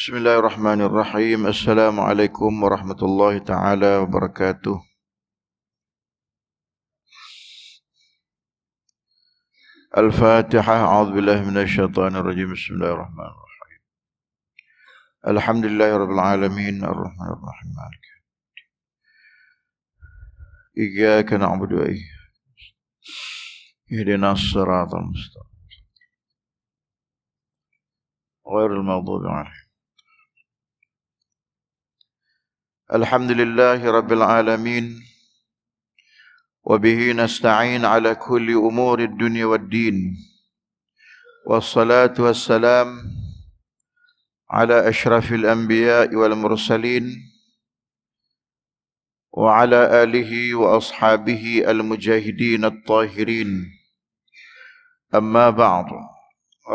بسم الله الرحمن الرحيم السلام عليكم ورحمة الله تعالى وبركاته الفاتحة أعوذ بالله من الشيطان الرجيم بسم الله الرحمن الرحيم الحمد لله رب العالمين الرحمن الرحيم مالك إياك نعبد وإياك اهدنا الصراط المستقيم غير المغضوب عليهم الحمد لله رب العالمين وبه نستعين على كل أمور الدنيا والدين والصلاة والسلام على أشرف الأنبياء والمرسلين وعلى آله وأصحابه المجاهدين الطاهرين أما بعد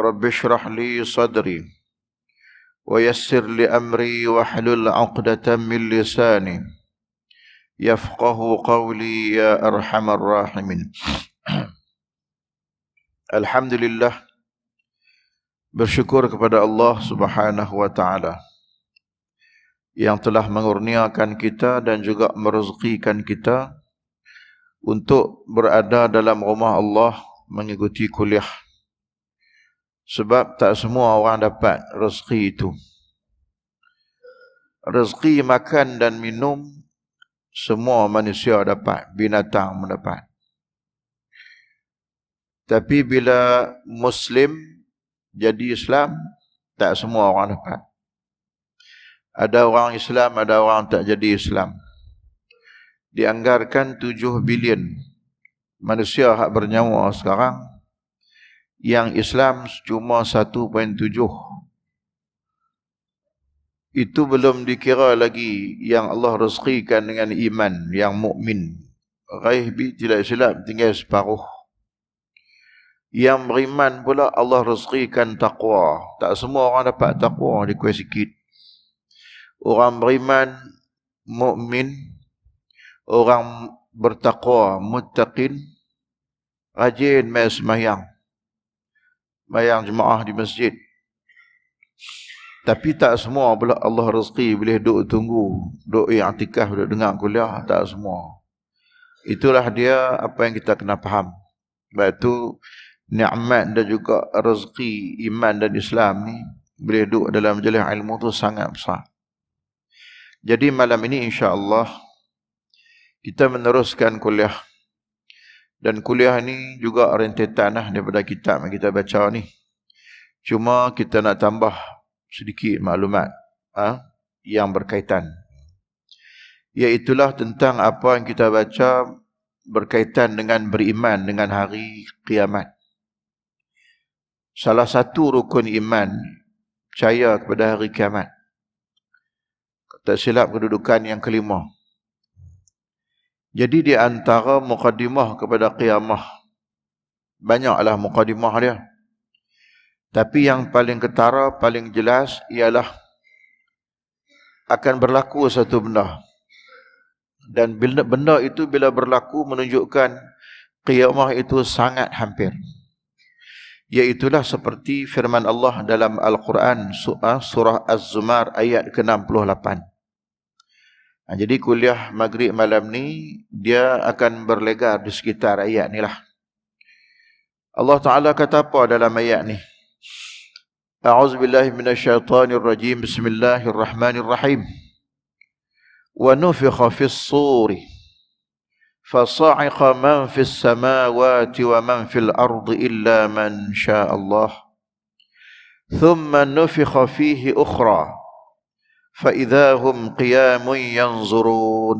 رب اشرح لي صدري ويسر لأمري واحلل عقدة من لساني يفقه قولي يا أرحم الراحمين الحمد لله بشكر kepada subhanahu wa taala yang telah mengurniakan kita dan juga merezekikan kita untuk berada dalam rumah Allah mengikuti kuliah sebab tak semua orang dapat rezeki itu. Rezeki makan dan minum, semua manusia dapat, binatang mendapat. Tapi bila Muslim jadi Islam, tak semua orang dapat. Ada orang Islam, ada orang tak jadi Islam. Dianggarkan 7 bilion manusia hak bernyawa sekarang yang Islam cuma 1.7 itu belum dikira lagi yang Allah rezekikan dengan iman yang mukmin raih bi tidak silap tinggal separuh yang beriman pula Allah rezekikan takwa tak semua orang dapat takwa di dikuat sikit orang beriman mukmin orang bertakwa muttaqin rajin mai semayang bayang jemaah di masjid. Tapi tak semua pula Allah rezeki boleh duduk tunggu, duduk yang i'tikaf, duduk dengar kuliah, tak semua. Itulah dia apa yang kita kena faham. Sebab itu nikmat dan juga rezeki iman dan Islam ni boleh duduk dalam majlis ilmu tu sangat besar. Jadi malam ini insya-Allah kita meneruskan kuliah dan kuliah ni juga rentetan lah daripada kitab yang kita baca ni. Cuma kita nak tambah sedikit maklumat ha, yang berkaitan. Iaitulah tentang apa yang kita baca berkaitan dengan beriman dengan hari kiamat. Salah satu rukun iman percaya kepada hari kiamat. Tak silap kedudukan yang kelima. Jadi di antara mukadimah kepada kiamah banyaklah mukadimah dia. Tapi yang paling ketara, paling jelas ialah akan berlaku satu benda. Dan bila benda itu bila berlaku menunjukkan kiamah itu sangat hampir. Iaitulah seperti firman Allah dalam Al-Quran ah, surah Az-Zumar ayat ke-68. Al-Quran Ha, jadi kuliah maghrib malam ni dia akan berlegar di sekitar ayat ni lah. Allah Ta'ala kata apa dalam ayat ni? A'udzu billahi minasyaitonir rajim. Bismillahirrahmanirrahim. Wa nufikha fis-suri. Fa sa'iqa man fis-samawati wa man fil-ardi illa man syaa Allah. Thumma nufikha fihi ukhra. Faidahum هم قيام ينظرون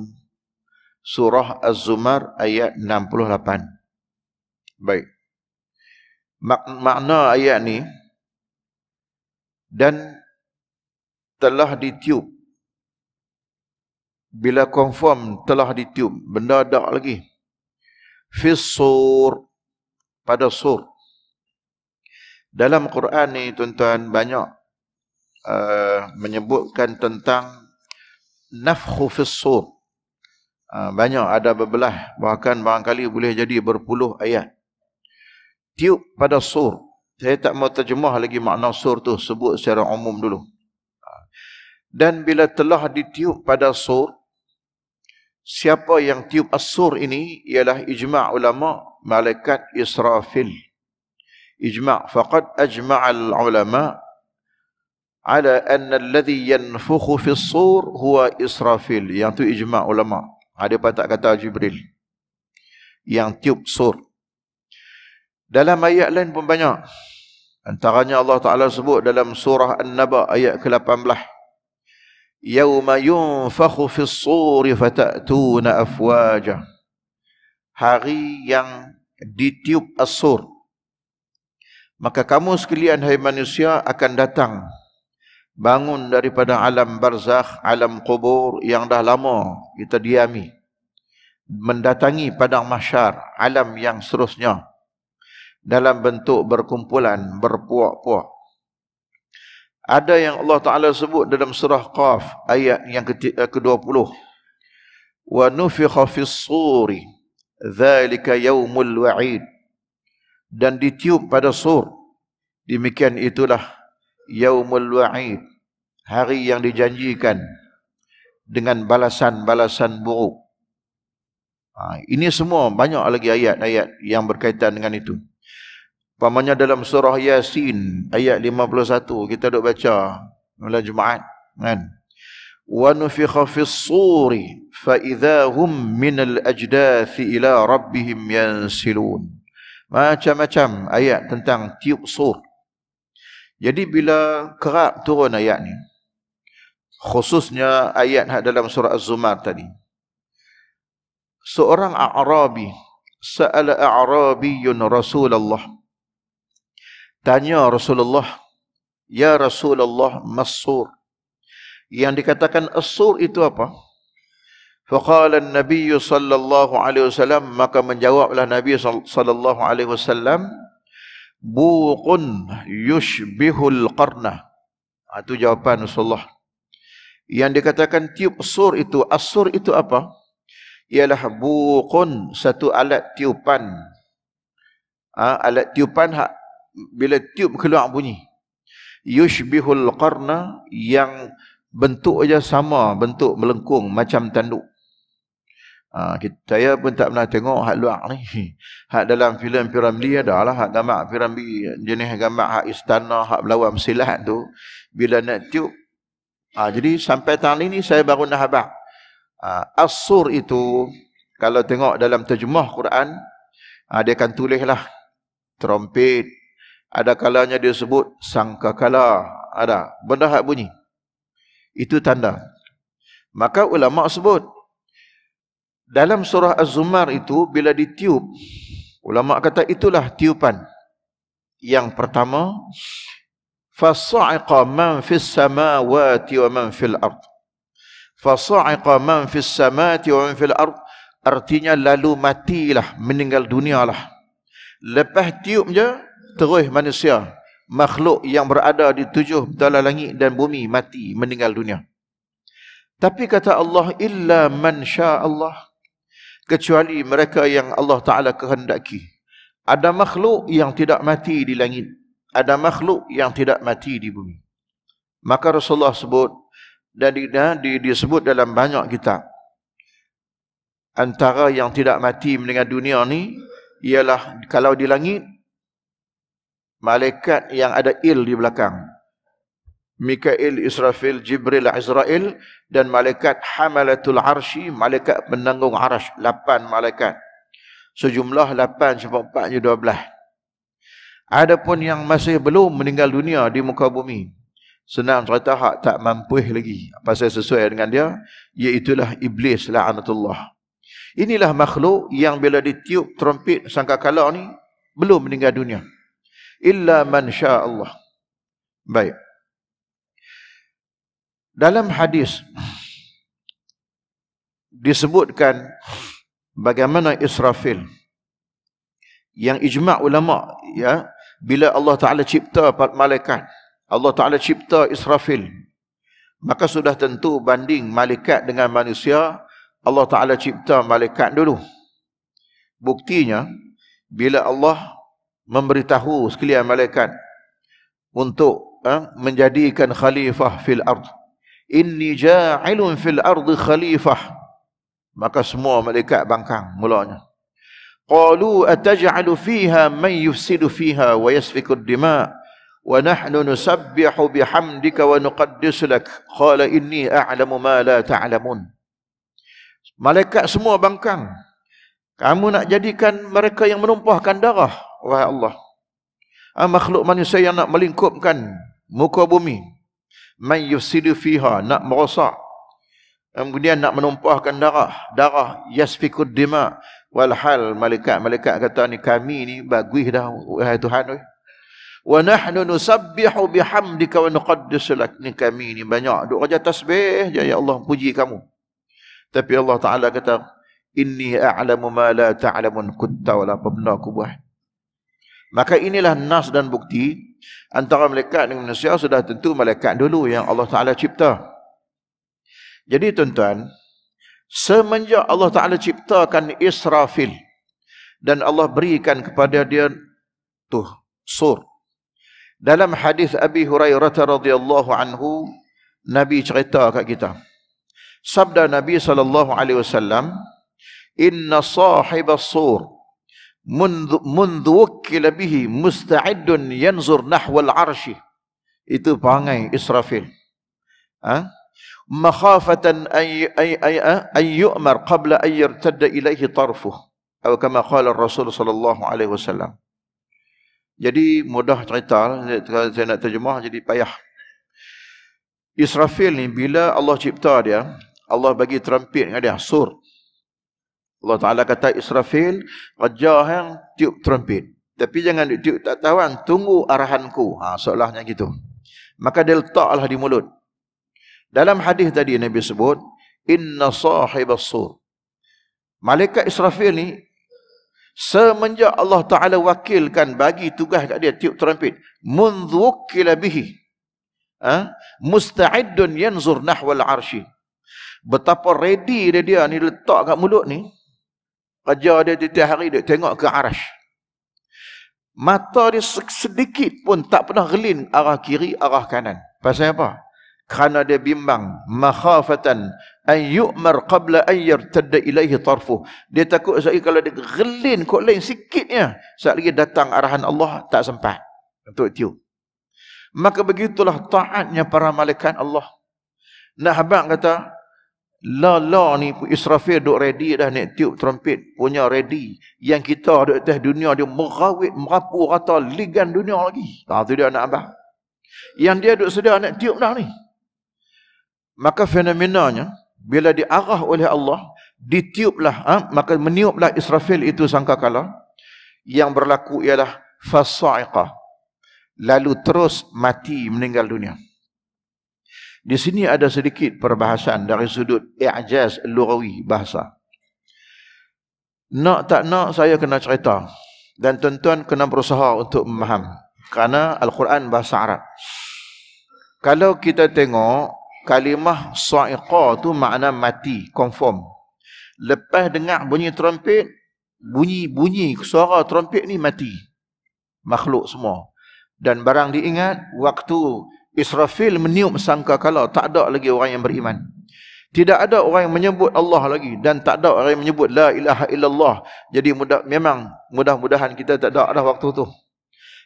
Surah Az-Zumar ayat 68 Baik Mak- Makna ayat ni Dan Telah ditiup Bila confirm telah ditiup Benda ada lagi Fisur Pada sur Dalam Quran ni tuan-tuan banyak Uh, menyebutkan tentang nafkhu fissur. Uh, banyak ada berbelah bahkan barangkali boleh jadi berpuluh ayat. Tiup pada sur. Saya tak mau terjemah lagi makna sur tu sebut secara umum dulu. Uh, dan bila telah ditiup pada sur, siapa yang tiup as-sur ini ialah ijma' ulama malaikat Israfil. Ijma' faqad ajma' al-ulama ala anna alladhi yanfukhu fi sur huwa Israfil. Yang tu ijma' ulama. Ada apa tak kata Jibril? Yang tiup sur. Dalam ayat lain pun banyak. Antaranya Allah Ta'ala sebut dalam surah An-Naba ayat ke-18. Yawma yunfakhu fi sur fata'tuna afwaja. Hari yang ditiup as-sur. Maka kamu sekalian hai manusia akan datang bangun daripada alam barzakh, alam kubur yang dah lama kita diami. Mendatangi padang mahsyar, alam yang seterusnya. Dalam bentuk berkumpulan, berpuak-puak. Ada yang Allah Ta'ala sebut dalam surah Qaf ayat yang ke-20. وَنُفِخَ فِي الصُّورِ ذَلِكَ يَوْمُ الْوَعِيدِ Dan ditiup pada sur. Demikian itulah yaumul wa'id hari yang dijanjikan dengan balasan-balasan buruk ha, ini semua banyak lagi ayat-ayat yang berkaitan dengan itu pamannya dalam surah yasin ayat 51 kita dok baca malam jumaat kan wa nufikha fis-suri fa idzahum minal ajdathi ila rabbihim yansilun macam-macam ayat tentang tiup sur jadi bila kerap turun ayat ni, khususnya ayat dalam surah Az-Zumar tadi. Seorang Arabi, sa'ala A'rabiyun Rasulullah. Tanya Rasulullah, Ya Rasulullah Masur. Yang dikatakan Asur itu apa? Faqala an-nabiy sallallahu alaihi wasallam maka menjawablah Nabi sallallahu alaihi wasallam buqun yushbihul qarna ha, itu jawapan Rasulullah yang dikatakan tiup sur itu asur itu apa ialah buqun satu alat tiupan ha, alat tiupan hak bila tiup keluar bunyi yushbihul qarna yang bentuk aja sama bentuk melengkung macam tanduk Ha, saya pun tak pernah tengok hak luar ni. Hak dalam filem Piramli ada lah. Hak gambar Piramli, jenis gambar hak istana, hak berlawan bersilat tu. Bila nak tiup. Ha, jadi sampai tahun ini saya baru nak habak. Ha, Asur itu, kalau tengok dalam terjemah Quran, ha, dia akan tulis lah. Trompet. Ada kalanya dia sebut sangka kala. Ada. Benda hak bunyi. Itu tanda. Maka ulama sebut, dalam surah Az-Zumar itu bila ditiup ulama kata itulah tiupan yang pertama fas'aqa man fis samawati wa man fil ard fas'aqa man fis samawati wa man fil ard artinya lalu matilah meninggal dunialah lepas tiup je terus manusia makhluk yang berada di tujuh dalam langit dan bumi mati meninggal dunia tapi kata Allah illa man syaa Allah kecuali mereka yang Allah Ta'ala kehendaki. Ada makhluk yang tidak mati di langit. Ada makhluk yang tidak mati di bumi. Maka Rasulullah sebut dan di, di, disebut dalam banyak kitab. Antara yang tidak mati dengan dunia ni ialah kalau di langit malaikat yang ada il di belakang Mikail, Israfil, Jibril, Azrail dan malaikat Hamalatul Arshi, malaikat penanggung arash. Lapan malaikat. Sejumlah lapan sebab empatnya dua belah. Adapun yang masih belum meninggal dunia di muka bumi. Senang cerita hak tak mampu lagi. apa saya sesuai dengan dia, iaitulah Iblis la'anatullah. Inilah makhluk yang bila ditiup trompet sangka kalah ni, belum meninggal dunia. Illa man sya Allah. Baik dalam hadis disebutkan bagaimana Israfil yang ijma ulama ya bila Allah Taala cipta malaikat Allah Taala cipta Israfil maka sudah tentu banding malaikat dengan manusia Allah Taala cipta malaikat dulu buktinya bila Allah memberitahu sekalian malaikat untuk eh, menjadikan khalifah fil ardh inni ja'ilun fil ardi khalifah maka semua malaikat bangkang mulanya qalu ataj'alu fiha man yufsidu fiha wa yasfiku ad-dima wa nahnu nusabbihu bihamdika wa nuqaddis lak qala inni a'lamu ma la ta'lamun malaikat semua bangkang kamu nak jadikan mereka yang menumpahkan darah wahai Allah ah, makhluk manusia yang nak melingkupkan muka bumi man yufsidu fiha nak merosak kemudian nak menumpahkan darah darah yasfikud dima walhal malaikat malaikat kata ni kami ni bagus dah wahai tuhan oi wa nahnu nusabbihu bihamdika wa nuqaddisu lak ni kami ni banyak duk kerja tasbih je ya Allah puji kamu tapi Allah taala kata inni a'lamu ma la ta'lamun kunta wala pernah aku maka inilah nas dan bukti antara malaikat dengan manusia sudah tentu malaikat dulu yang Allah Taala cipta. Jadi tuan-tuan, semenjak Allah Taala ciptakan Israfil dan Allah berikan kepada dia tu sur. Dalam hadis Abi Hurairah radhiyallahu anhu, Nabi cerita kat kita. Sabda Nabi sallallahu alaihi wasallam, "Inna sahibas sur" منذ وكل به مستعد ينظر نحو العرش itu perangai Israfil ha? makhafatan ay ay ay ay yu'mar qabla ay yartada ilaihi tarfuh atau kama qala Rasul sallallahu alaihi wasallam jadi mudah cerita lah. saya, nak terjemah jadi payah Israfil ni bila Allah cipta dia Allah bagi terampil dengan dia sur Allah Ta'ala kata Israfil, raja yang tiup trumpet. Tapi jangan tiup tak tahu kan, tunggu arahanku. Ha, soalnya gitu. Maka dia letaklah di mulut. Dalam hadis tadi Nabi sebut, Inna sahib sur Malaikat Israfil ni, semenjak Allah Ta'ala wakilkan bagi tugas kat dia, tiup trumpet. Munzukila bihi. Ha? Musta'iddun yanzur nahwal arshi. Betapa ready dia dia ni letak kat mulut ni, Raja dia tiap hari dia tengok ke arah Mata dia sedikit pun tak pernah gelin arah kiri, arah kanan. Pasal apa? Kerana dia bimbang. Makhafatan. An qabla an yartadda ilaihi tarfu. Dia takut sekali kalau dia gelin kot lain sikitnya. sekali lagi datang arahan Allah tak sempat. Untuk tiup. Maka begitulah taatnya para malaikat Allah. Nah, kata, La la ni Israfil duk ready dah ni tiup trompet punya ready yang kita duk atas dunia dia merawit merapu rata ligan dunia lagi. Ha tu dia anak abah. Yang dia duk sedia nak tiup dah ni. Maka fenomenanya bila diarah oleh Allah ditiuplah ha? maka meniuplah Israfil itu sangka kala yang berlaku ialah fasaiqah lalu terus mati meninggal dunia. Di sini ada sedikit perbahasan dari sudut i'jaz lughawi bahasa. Nak tak nak saya kena cerita dan tuan-tuan kena berusaha untuk memaham kerana al-Quran bahasa Arab. Kalau kita tengok kalimah sa'iqa tu makna mati, confirm. Lepas dengar bunyi trompet, bunyi-bunyi suara trompet ni mati. Makhluk semua. Dan barang diingat, waktu Israfil meniup sangka kalau tak ada lagi orang yang beriman. Tidak ada orang yang menyebut Allah lagi dan tak ada orang yang menyebut la ilaha illallah. Jadi mudah, memang mudah-mudahan kita tak ada dah waktu tu.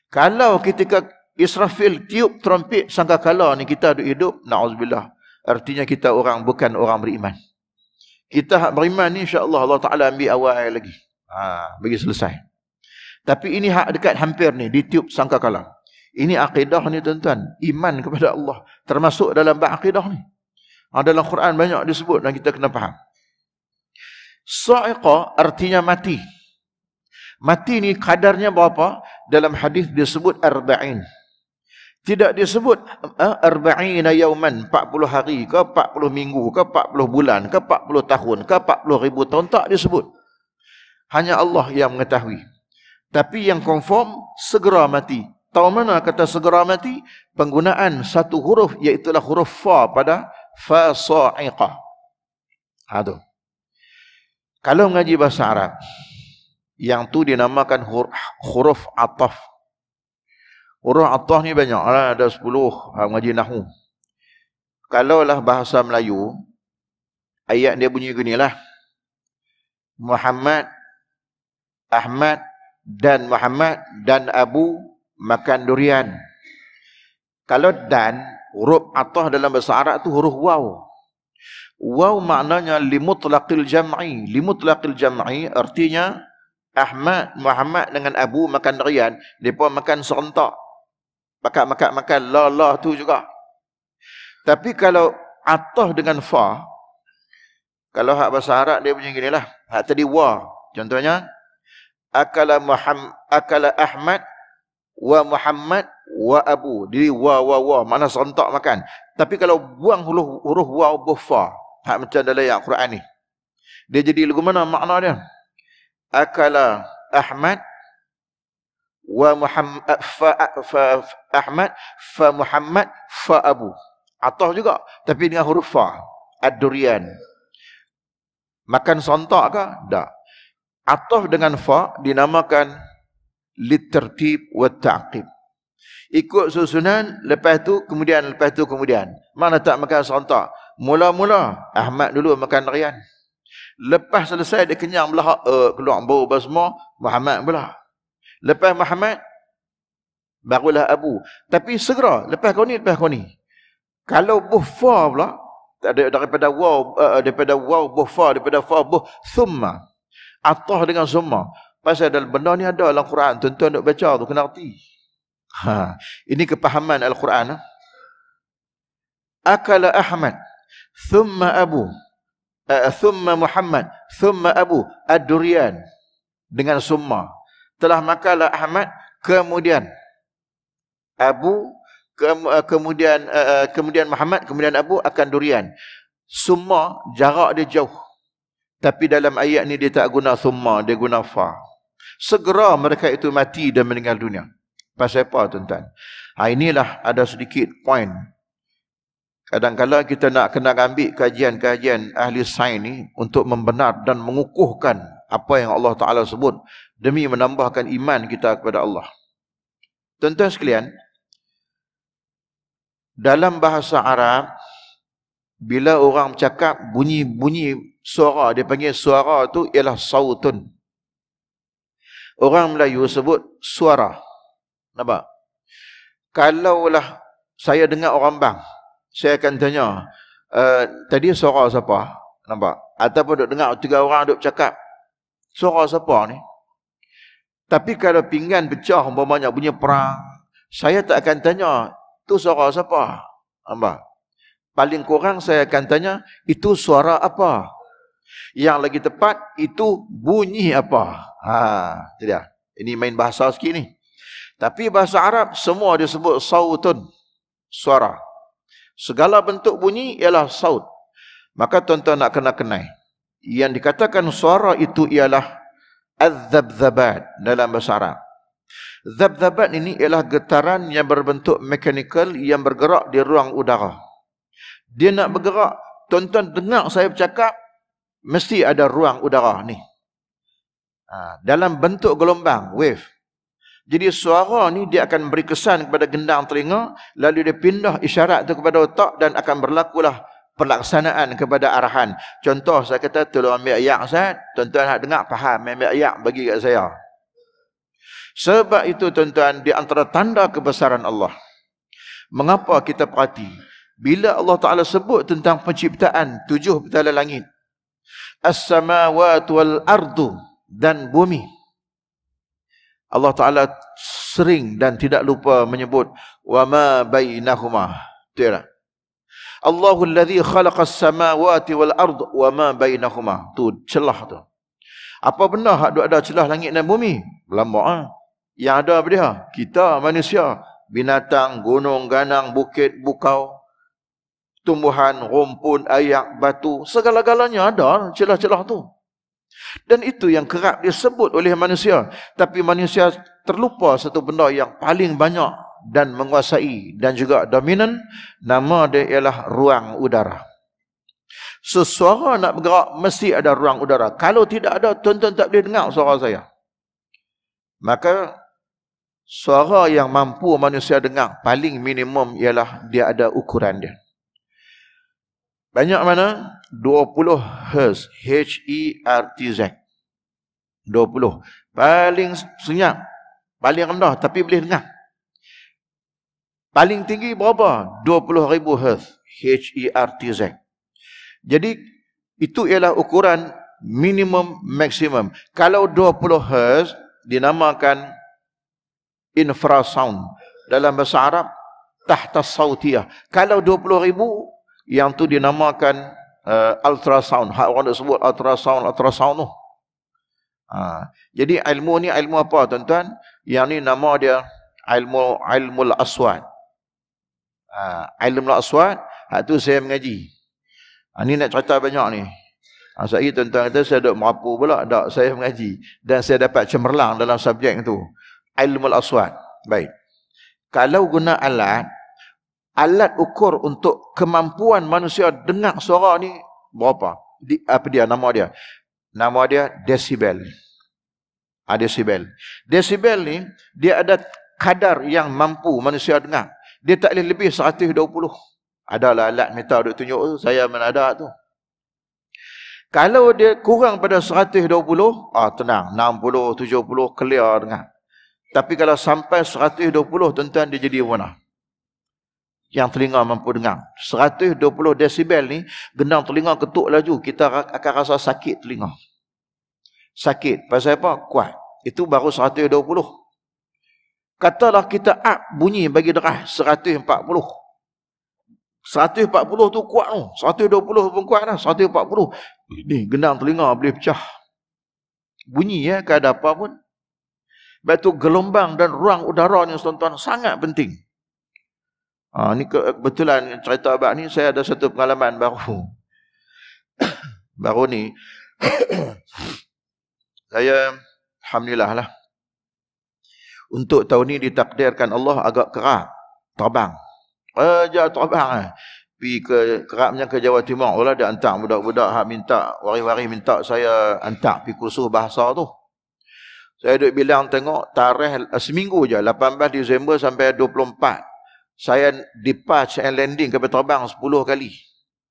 Kalau ketika Israfil tiup trompet sangka kalau ni kita ada hidup, na'udzubillah. Artinya kita orang bukan orang beriman. Kita hak beriman ni insyaAllah Allah Ta'ala ambil awal lagi. Ha, bagi selesai. Tapi ini hak dekat hampir ni, ditiup sangka kalau. Ini akidah ni tuan-tuan, iman kepada Allah termasuk dalam bab akidah ni. Ha, dalam Quran banyak disebut dan kita kena faham. Sa'iqa artinya mati. Mati ni kadarnya berapa? Dalam hadis disebut arba'in. Tidak disebut eh, arba'ina yauman, 40 hari ke 40 minggu ke 40 bulan ke 40 tahun ke 40 ribu tahun tak disebut. Hanya Allah yang mengetahui. Tapi yang confirm segera mati Tahu mana kata segera mati? Penggunaan satu huruf iaitu huruf fa pada fa sa'iqa. Ha tu. Kalau mengaji bahasa Arab, yang tu dinamakan huruf ataf. Huruf ataf ni banyak. ada sepuluh ha, mengaji nahu. Kalaulah bahasa Melayu, ayat dia bunyi gini lah. Muhammad, Ahmad, dan Muhammad, dan Abu, makan durian. Kalau dan, huruf atah dalam bahasa Arab tu huruf waw. Waw maknanya limutlaqil jam'i. Limutlaqil jam'i artinya Ahmad, Muhammad dengan Abu makan durian. Mereka makan serentak. Makan-makan-makan. La, la tu juga. Tapi kalau atah dengan fa, kalau hak bahasa Arab dia punya lah. Hak tadi wa. Contohnya, akala Muhammad akala Ahmad wa Muhammad wa Abu. Jadi wa wa wa mana serentak makan. Tapi kalau buang huruf huruf wa bu fa, hak macam dalam ayat Quran ni. Dia jadi lagu mana makna dia? Akala Ahmad wa Muhammad fa, eh, fa, fa Ahmad fa Muhammad fa Abu. Atah juga tapi dengan huruf fa. Ad-durian. Makan sontak ke? Tak. Atah dengan fa dinamakan litertib wa ta'qib ikut susunan lepas tu kemudian lepas tu kemudian mana tak makan serentak mula-mula Ahmad dulu makan Rian lepas selesai dia kenyang belah uh, keluar bau apa semua Muhammad pula lepas Muhammad barulah Abu tapi segera lepas kau ni lepas kau ni kalau buffa pula ada daripada waw uh, daripada waw buffa daripada fa buh thumma atah dengan summa Pasal dalam benda ni ada dalam Quran. Tuan-tuan nak baca tu, kena arti. Ha. Ini kepahaman Al-Quran. Ha. Akala Ahmad. Thumma Abu. Uh, thumma Muhammad. Thumma Abu. Ad-Durian. Dengan summa. Telah makanlah Ahmad. Kemudian. Abu. Eh, kemudian eh, kemudian Muhammad. Kemudian Abu akan durian. Summa jarak dia jauh. Tapi dalam ayat ni dia tak guna summa. Dia guna fa' segera mereka itu mati dan meninggal dunia. Pasal apa tuan-tuan? Ha, inilah ada sedikit point. Kadang-kadang kita nak kena ambil kajian-kajian ahli sains ni untuk membenar dan mengukuhkan apa yang Allah Ta'ala sebut demi menambahkan iman kita kepada Allah. Tuan-tuan sekalian, dalam bahasa Arab, bila orang cakap bunyi-bunyi suara, dia panggil suara tu ialah sautun. Orang Melayu sebut suara. Nampak? Kalau lah saya dengar orang bang, saya akan tanya, uh, tadi suara siapa? Nampak? Ataupun duk dengar tiga orang duk cakap, suara siapa ni? Tapi kalau pinggan pecah, umpamanya punya perang, saya tak akan tanya, tu suara siapa? Nampak? Paling kurang saya akan tanya, itu suara apa? Yang lagi tepat, itu bunyi Apa? Ha, itu dia. Ini main bahasa sikit ni. Tapi bahasa Arab semua dia sebut sautun. Suara. Segala bentuk bunyi ialah saut. Maka tuan-tuan nak kena kenai. Yang dikatakan suara itu ialah az-zabzabat dalam bahasa Arab. Zabzabat ini ialah getaran yang berbentuk mekanikal yang bergerak di ruang udara. Dia nak bergerak, tuan-tuan dengar saya bercakap, mesti ada ruang udara ni. Ha, dalam bentuk gelombang, wave. Jadi suara ni dia akan beri kesan kepada gendang telinga, lalu dia pindah isyarat tu kepada otak dan akan berlakulah pelaksanaan kepada arahan. Contoh saya kata tolong ambil ayak saya, tuan-tuan nak dengar faham, ambil ayak bagi kat saya. Sebab itu tuan-tuan di antara tanda kebesaran Allah. Mengapa kita perhati? Bila Allah Taala sebut tentang penciptaan tujuh petala langit. As-samawati wal ardu dan bumi. Allah Taala sering dan tidak lupa menyebut wa ma bainahuma. Betul tak? Allahu allazi khalaqa samawati wal ard wa ma bainahuma. Tu celah tu. Apa benda hak ada celah langit dan bumi? Lambak ah. Yang ada apa dia? Kita manusia, binatang, gunung, ganang, bukit, bukau, tumbuhan, rumpun, ayak, batu, segala-galanya ada celah-celah tu. Dan itu yang kerap disebut oleh manusia. Tapi manusia terlupa satu benda yang paling banyak dan menguasai dan juga dominan. Nama dia ialah ruang udara. Sesuara nak bergerak mesti ada ruang udara. Kalau tidak ada, tuan-tuan tak boleh dengar suara saya. Maka suara yang mampu manusia dengar paling minimum ialah dia ada ukuran dia. Banyak mana 20 Hz H-E-R-T-Z 20 e paling senyap paling rendah tapi boleh dengar paling tinggi berapa 20000 Hz H-E-R-T-Z e jadi itu ialah ukuran minimum maksimum kalau 20 Hz dinamakan infrasound dalam bahasa Arab tahta sautiah. kalau 20000 yang tu dinamakan uh, ultrasound. Hak orang nak sebut ultrasound, ultrasound tu. Ha. Jadi ilmu ni ilmu apa tuan-tuan? Yang ni nama dia ilmu ilmu aswad. Ha. Ilmu aswad, hak tu saya mengaji. Ha. Ni nak cerita banyak ni. Ha. Sebab so, tuan-tuan kata saya duduk merapu pula. Tak, saya mengaji. Dan saya dapat cemerlang dalam subjek tu. Ilmu al aswad. Baik. Kalau guna alat, alat ukur untuk kemampuan manusia dengar suara ni berapa? Di, apa dia nama dia? Nama dia desibel. Ha, desibel. Desibel ni dia ada kadar yang mampu manusia dengar. Dia tak boleh lebih 120. Adalah alat meter duk tunjuk tu oh, saya mana ada tu. Kalau dia kurang pada 120, ah tenang, 60, 70 clear dengar. Tapi kalau sampai 120 tuan-tuan dia jadi warna yang telinga mampu dengar. 120 desibel ni, gendang telinga ketuk laju, kita akan rasa sakit telinga. Sakit. Pasal apa? Kuat. Itu baru 120. Katalah kita up bunyi bagi deras, 140. 140 tu kuat tu. 120 pun kuat dah. 140. Ni, gendang telinga boleh pecah. Bunyi ya, kadang apa pun. Sebab gelombang dan ruang udara ni, tuan-tuan, sangat penting. Ha, ni ke, kebetulan cerita abad ni saya ada satu pengalaman baru. baru ni. saya Alhamdulillah lah. Untuk tahun ni ditakdirkan Allah agak kerap. Terbang. Kerja terbang lah. Eh. Pergi ke kerapnya ke Jawa Timur. Olah dia hantar budak-budak hak minta. Wari-wari minta saya hantar pergi kursus bahasa tu. Saya duduk bilang tengok tarikh eh, seminggu je. 18 Disember sampai 24 saya depart, saya landing kapal terbang 10 kali.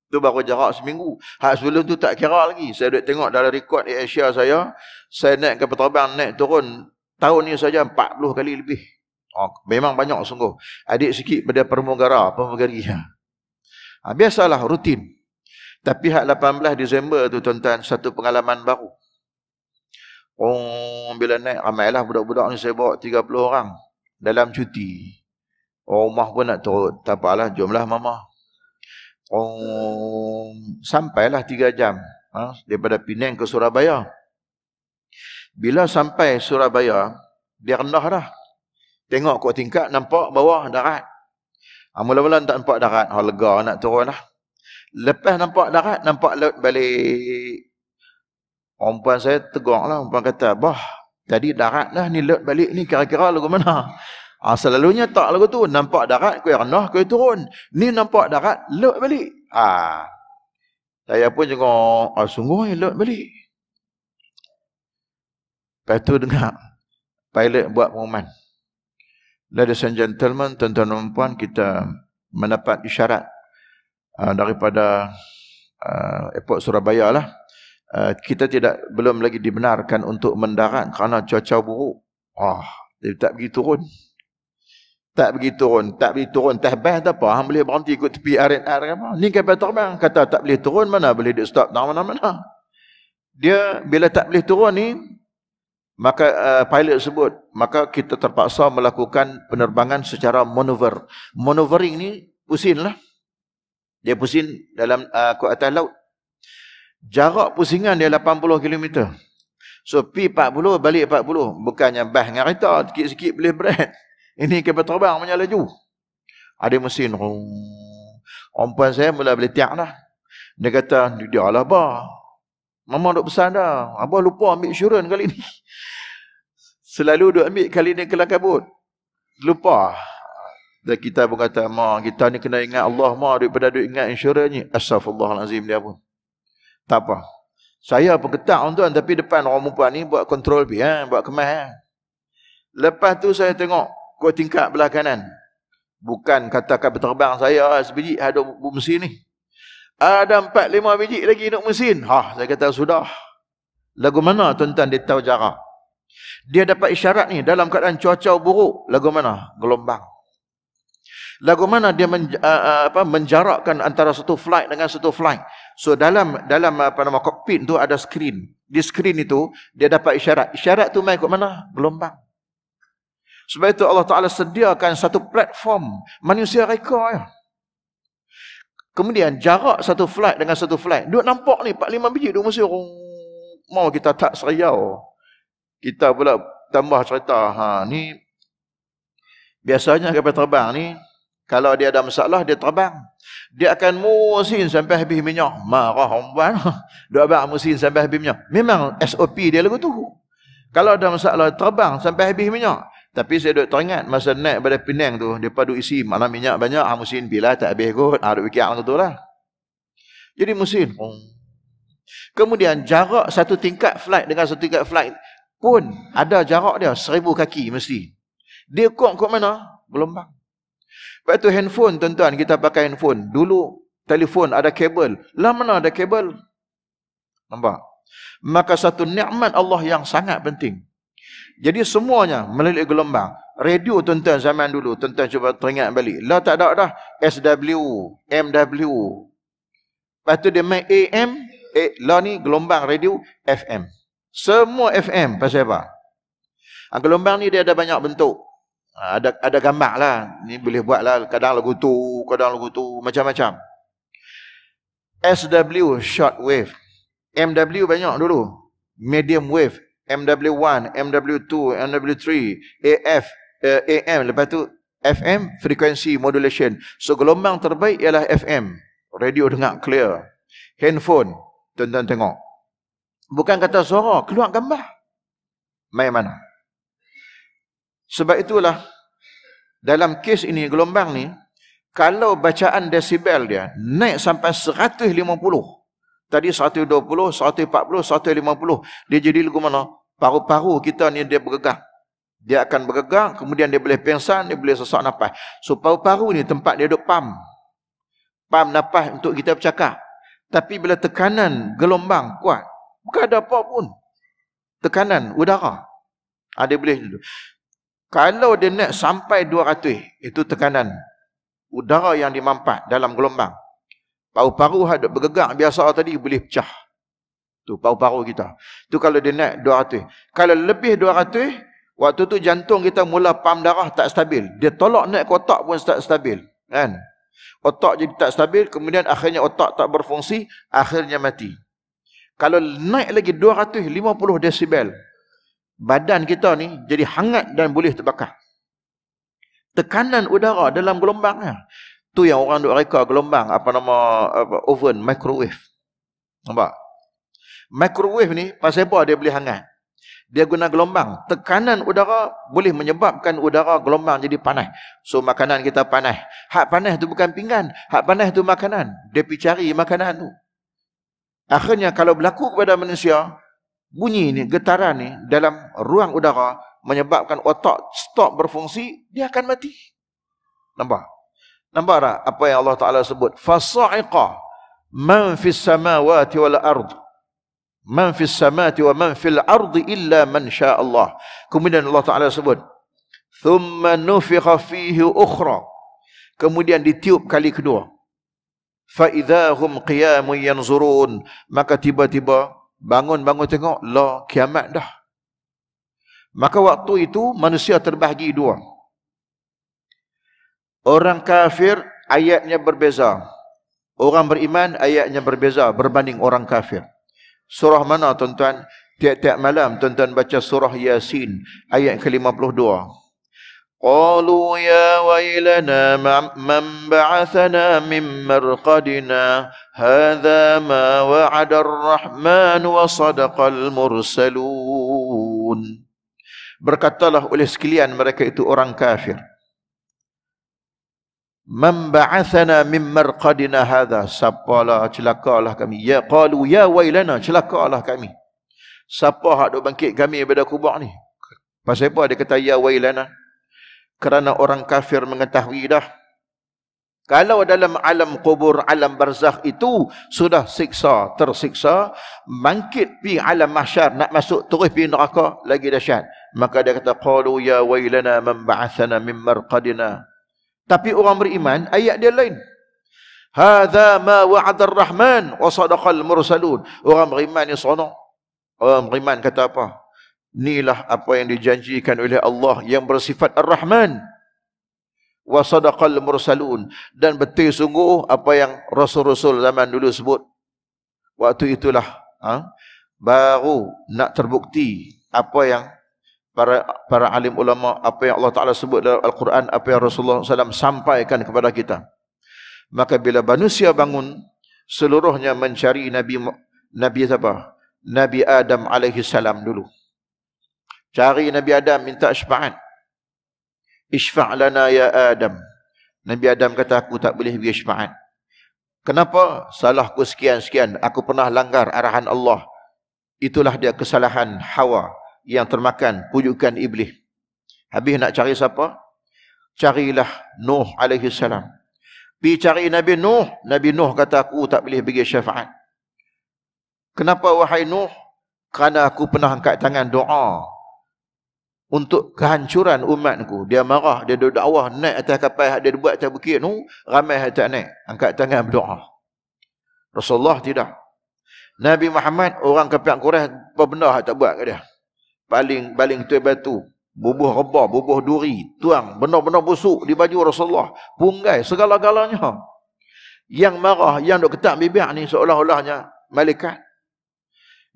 Itu baru jarak seminggu. Hak sebelum tu tak kira lagi. Saya duduk tengok dalam rekod di Asia saya, saya naik kapal terbang, naik turun, tahun ni saja 40 kali lebih. Oh, memang banyak sungguh. Adik sikit pada permugara, permugari. Ha, ha biasalah, rutin. Tapi hak 18 Disember tu tuan-tuan, satu pengalaman baru. Oh, bila naik, ramailah budak-budak ni saya bawa 30 orang dalam cuti rumah pun nak turut. Tak lah jomlah mama. Um, sampailah tiga jam ha, daripada Penang ke Surabaya. Bila sampai Surabaya, dia rendah dah. Tengok kuat tingkat, nampak bawah darat. Ha, mula-mula tak nampak darat. Ha, lega nak turun lah. Lepas nampak darat, nampak laut balik. Orang puan saya tegur lah. Orang kata, bah, tadi darat lah ni laut balik ni kira-kira lagu mana. Ha, selalunya tak lagu tu. Nampak darat, kuih renah, kuih turun. Ni nampak darat, lut balik. Ha. Saya pun tengok, ha, ah, sungguh ni lut balik. Lepas tu dengar, pilot buat pengumuman. Ladies and gentlemen, tuan-tuan dan puan, kita mendapat isyarat uh, daripada uh, airport Surabaya lah. Uh, kita tidak belum lagi dibenarkan untuk mendarat kerana cuaca buruk. Wah, oh, dia tak pergi turun tak pergi turun, tak pergi turun tahbah tak apa, hang boleh berhenti ikut tepi arit ar apa. Ni kapal terbang kata tak boleh turun mana boleh dia stop dah mana-mana. Dia bila tak boleh turun ni maka uh, pilot sebut maka kita terpaksa melakukan penerbangan secara manuver. Manuvering ni pusing lah. Dia pusing dalam uh, eh, ke atas laut. Jarak pusingan dia 80 km. So P40 balik 40 bukannya bas dengan kereta sikit-sikit boleh berat. Ini kapal terbang punya laju. Ada mesin. Rumpuan saya mula beli tiak lah. Dia kata, dia lah abah. Mama duk pesan dah. Abah lupa ambil insurans kali ni. Selalu duk ambil kali ni kelang kabut. Lupa. Dan kita pun kata, Ma, kita ni kena ingat Allah, Ma, daripada duk ingat insurans ni. Astagfirullahalazim dia pun. Tak apa. Saya pun ketak tuan, tapi depan orang perempuan ni buat kontrol pi, eh? buat kemah. Eh? Lepas tu saya tengok, kau tingkat belah kanan. Bukan katakan berterbang saya ah, sebiji ada ah, mesin ni. Ada empat lima biji lagi nak mesin. Ha, saya kata sudah. Lagu mana tuan-tuan dia tahu jarak? Dia dapat isyarat ni dalam keadaan cuaca buruk. Lagu mana? Gelombang. Lagu mana dia men, ah, apa, menjarakkan antara satu flight dengan satu flight. So dalam dalam apa nama kokpit tu ada screen. Di screen itu dia dapat isyarat. Isyarat tu mai kat mana? Gelombang. Sebab itu Allah Ta'ala sediakan satu platform manusia reka. Ya. Kemudian jarak satu flight dengan satu flight. Duk nampak ni, 4-5 biji duk mesti Mau kita tak seriau. Kita pula tambah cerita. Ha, ni biasanya kapal terbang ni, kalau dia ada masalah, dia terbang. Dia akan musin sampai habis minyak. Marah umpuan. Dua abang musin sampai habis minyak. Memang SOP dia lagu tu. Kalau ada masalah, terbang sampai habis minyak. Tapi saya duk teringat masa naik pada Penang tu, depa duk isi malam minyak banyak, ah musim bila tak habis kot. Ah duk fikir macam tu lah. Jadi musim. Hmm. Oh. Kemudian jarak satu tingkat flight dengan satu tingkat flight pun ada jarak dia seribu kaki mesti. Dia kuat kuat mana? Gelombang. Lepas tu handphone tuan-tuan kita pakai handphone. Dulu telefon ada kabel. Lah mana ada kabel? Nampak? Maka satu nikmat Allah yang sangat penting. Jadi semuanya melalui gelombang. Radio tuan-tuan zaman dulu, tuan-tuan cuba teringat balik. Lah tak ada dah SW, MW. Lepas tu dia main AM, eh, lah ni gelombang radio FM. Semua FM pasal apa? Ha, gelombang ni dia ada banyak bentuk. Ha, ada ada gambar lah. Ni boleh buat lah. Kadang lagu tu, kadang lagu tu. Macam-macam. SW, short wave. MW banyak dulu. Medium wave. MW1, MW2, MW3, AF, uh, eh, AM, lepas tu FM, frekuensi modulation. So gelombang terbaik ialah FM, radio dengar clear. Handphone, tuan-tuan tengok. Bukan kata suara, keluar gambar. Main mana? Sebab itulah dalam kes ini gelombang ni kalau bacaan desibel dia naik sampai 150 tadi 120 140 150 dia jadi lagu mana paru-paru kita ni dia bergegang. Dia akan bergegang, kemudian dia boleh pingsan, dia boleh sesak nafas. So paru-paru ni tempat dia duduk pam. Pam nafas untuk kita bercakap. Tapi bila tekanan gelombang kuat, bukan ada apa pun. Tekanan udara. Ha, dia boleh duduk. Kalau dia nak sampai 200, itu tekanan udara yang dimampat dalam gelombang. Paru-paru hadap bergegak. biasa tadi boleh pecah. Tu paru-paru kita. Tu kalau dia naik 200. Kalau lebih 200, waktu tu jantung kita mula pam darah tak stabil. Dia tolak naik ke otak pun tak stabil. Kan? Otak jadi tak stabil, kemudian akhirnya otak tak berfungsi, akhirnya mati. Kalau naik lagi 250 desibel, badan kita ni jadi hangat dan boleh terbakar. Tekanan udara dalam gelombangnya. Tu yang orang duk reka gelombang, apa nama, apa, oven, microwave. Nampak? Microwave ni pasal apa dia boleh hangat? Dia guna gelombang. Tekanan udara boleh menyebabkan udara gelombang jadi panas. So makanan kita panas. Hak panas tu bukan pinggan. Hak panas tu makanan. Dia pergi cari makanan tu. Akhirnya kalau berlaku kepada manusia, bunyi ni, getaran ni dalam ruang udara menyebabkan otak stop berfungsi, dia akan mati. Nampak? Nampak tak apa yang Allah Ta'ala sebut? Fasa'iqah man fis samawati wal ardu man fis samati wa man fil ardi illa man syaa Allah. Kemudian Allah Taala sebut, thumma nufikha fihi ukhra. Kemudian ditiup kali kedua. Fa idza hum qiyamun yanzurun. Maka tiba-tiba bangun-bangun tengok, lah kiamat dah. Maka waktu itu manusia terbahagi dua. Orang kafir ayatnya berbeza. Orang beriman ayatnya berbeza berbanding orang kafir. Surah mana tuan-tuan? Tiap-tiap malam tuan-tuan baca surah Yasin ayat ke-52. قالوا ya Man ويلنا من بعثنا من Ma هذا ما Rahman الرحمن وصدق Mursalun. berkatalah oleh sekalian mereka itu orang kafir Man ba'athana min marqadina hadha Sapalah celakalah kami Ya qalu ya wailana celakalah kami Siapa hak duk bangkit kami daripada kubur ni Pasal apa dia kata ya wailana Kerana orang kafir mengetahui dah kalau dalam alam kubur, alam barzakh itu sudah siksa, tersiksa, bangkit pi alam mahsyar nak masuk terus pi neraka lagi dahsyat. Maka dia kata qalu ya wailana man ba'athana min marqadina tapi orang beriman, ayat dia lain. Hadza ma wa'ada ar-rahman wa sadaqal mursalun. Orang beriman ni seronok. Orang beriman kata apa? Inilah apa yang dijanjikan oleh Allah yang bersifat ar-rahman wa sadaqal mursalun dan betul sungguh apa yang rasul-rasul zaman dulu sebut. Waktu itulah ha? baru nak terbukti apa yang para para alim ulama apa yang Allah Taala sebut dalam Al-Quran apa yang Rasulullah SAW sampaikan kepada kita maka bila manusia bangun seluruhnya mencari nabi nabi siapa nabi Adam alaihi salam dulu cari nabi Adam minta syafaat isfa' lana ya Adam nabi Adam kata aku tak boleh bagi syafaat kenapa salahku sekian sekian aku pernah langgar arahan Allah itulah dia kesalahan Hawa yang termakan pujukan iblis. Habis nak cari siapa? Carilah Nuh alaihi salam. Pi cari Nabi Nuh, Nabi Nuh kata aku tak boleh bagi syafaat. Kenapa wahai Nuh? Kerana aku pernah angkat tangan doa untuk kehancuran umatku. Dia marah, dia duduk dakwah naik atas kapal, dia buat atas bukit tu, ramai hati tak naik. Angkat tangan berdoa. Rasulullah tidak. Nabi Muhammad, orang kapiak Quraish, apa benda tak buat ke dia? paling paling tuai batu bubuh rebah bubuh duri tuang benar-benar busuk di baju Rasulullah punggai segala-galanya yang marah yang duk ketak bibiak ni seolah-olahnya malaikat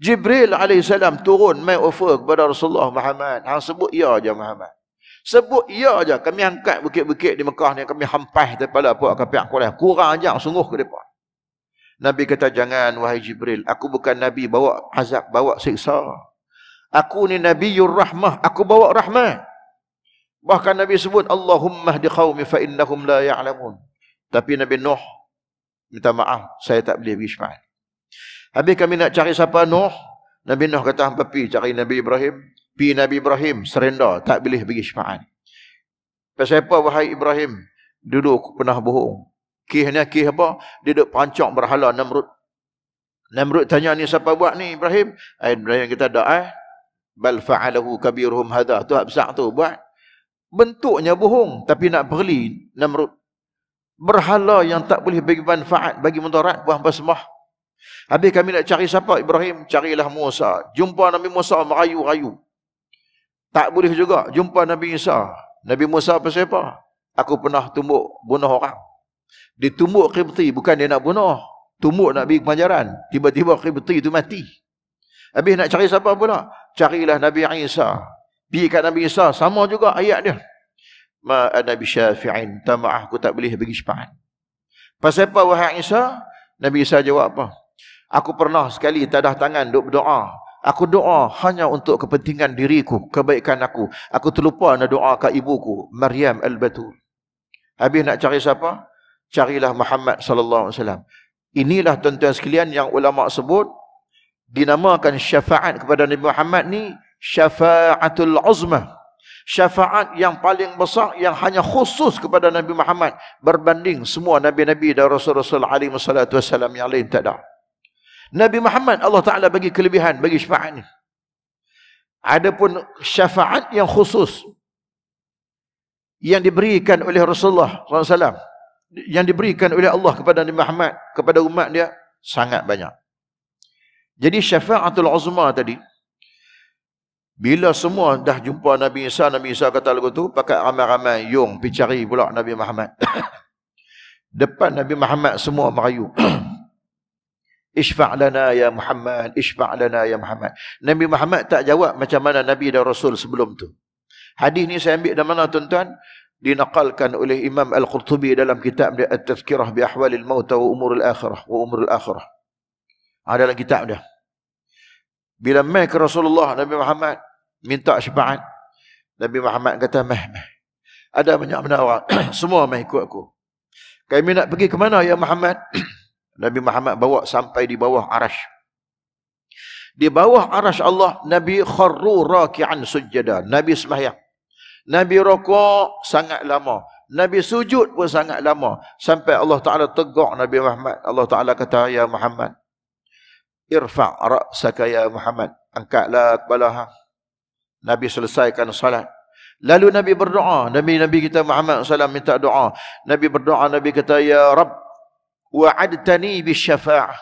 Jibril alaihissalam turun main offer kepada Rasulullah Muhammad. Hang sebut ya aja Muhammad. Sebut ya aja kami angkat bukit-bukit di Mekah ni kami hampas kepala apa ke pihak Quraisy. Kurang aja sungguh ke depa. Nabi kata jangan wahai Jibril, aku bukan nabi bawa azab, bawa siksa. Aku ni Nabi Nabiur Rahmah, aku bawa Rahmah. Bahkan Nabi sebut Allahumma di qaumi fa innahum la ya'lamun. Tapi Nabi Nuh minta maaf, saya tak boleh pergi syafaat. Habis kami nak cari siapa Nuh, Nabi Nuh kata hampa pi cari Nabi Ibrahim, pi Nabi Ibrahim serendah tak boleh pergi syafaat. Pasal apa wahai Ibrahim? Dulu aku pernah bohong. Kihnya kih apa? Dia duduk pancok berhala Namrud. Namrud tanya ni siapa buat ni Ibrahim? Ibrahim kita doa. Eh bal fa'alahu kabiruhum hadha tu besar tu buat bentuknya bohong tapi nak beli namrud berhala yang tak boleh bagi manfaat bagi mudarat buah basmah habis kami nak cari siapa Ibrahim carilah Musa jumpa Nabi Musa merayu-rayu tak boleh juga jumpa Nabi Isa Nabi Musa apa siapa aku pernah tumbuk bunuh orang ditumbuk Qibti bukan dia nak bunuh tumbuk nak bagi kemajaran. tiba-tiba Qibti itu mati habis nak cari siapa pula carilah Nabi Isa. Bi kat Nabi Isa sama juga ayat dia. Ma ana bi syafi'in, tamaah aku tak boleh bagi syafaat. Pasal apa wahai Isa? Nabi Isa jawab apa? Aku pernah sekali tadah tangan duk berdoa. Aku doa hanya untuk kepentingan diriku, kebaikan aku. Aku terlupa nak doa ke ibuku, Maryam Al-Batul. Habis nak cari siapa? Carilah Muhammad sallallahu alaihi wasallam. Inilah tuan-tuan sekalian yang ulama sebut dinamakan syafaat kepada Nabi Muhammad ni syafaatul uzma syafaat yang paling besar yang hanya khusus kepada Nabi Muhammad berbanding semua nabi-nabi dan rasul-rasul alaihi wasallatu wasallam yang lain tak ada Nabi Muhammad Allah Taala bagi kelebihan bagi syafaat ni adapun syafaat yang khusus yang diberikan oleh Rasulullah sallallahu alaihi wasallam yang diberikan oleh Allah kepada Nabi Muhammad kepada umat dia sangat banyak jadi syafaatul uzma tadi bila semua dah jumpa Nabi Isa, Nabi Isa kata lagu tu pakai ramai-ramai yung pi cari pula Nabi Muhammad. Depan Nabi Muhammad semua merayu. Isfa' lana ya Muhammad, isfa' lana ya Muhammad. Nabi Muhammad tak jawab macam mana Nabi dan Rasul sebelum tu. Hadis ni saya ambil dari mana tuan-tuan? Dinakalkan oleh Imam Al-Qurtubi dalam kitab dia At-Tazkirah bi Ahwalil Mauta wa Umurul Akhirah wa Umurul Akhirah. Ha, dalam kitab dia. Bila meh ke Rasulullah Nabi Muhammad minta syafaat. Nabi Muhammad kata meh meh. Ada banyak benda orang. Semua meh ikut aku. Kami nak pergi ke mana ya Muhammad? Nabi Muhammad bawa sampai di bawah arash. Di bawah arash Allah, Nabi kharru raki'an sujada. Nabi semayang. Nabi rokok sangat lama. Nabi sujud pun sangat lama. Sampai Allah Ta'ala tegak Nabi Muhammad. Allah Ta'ala kata, Ya Muhammad, irfa ra'saka ya Muhammad angkatlah kepala ha. Nabi selesaikan salat lalu Nabi berdoa Nabi Nabi kita Muhammad sallam minta doa Nabi berdoa Nabi kata ya Rabb wa'adtani bisyafa'ah